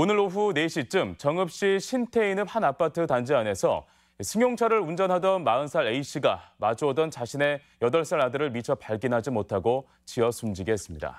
오늘 오후 4시쯤 정읍시 신태인읍 한 아파트 단지 안에서 승용차를 운전하던 40살 A씨가 마주오던 자신의 8살 아들을 미처 발견하지 못하고 지어 숨지게 했습니다.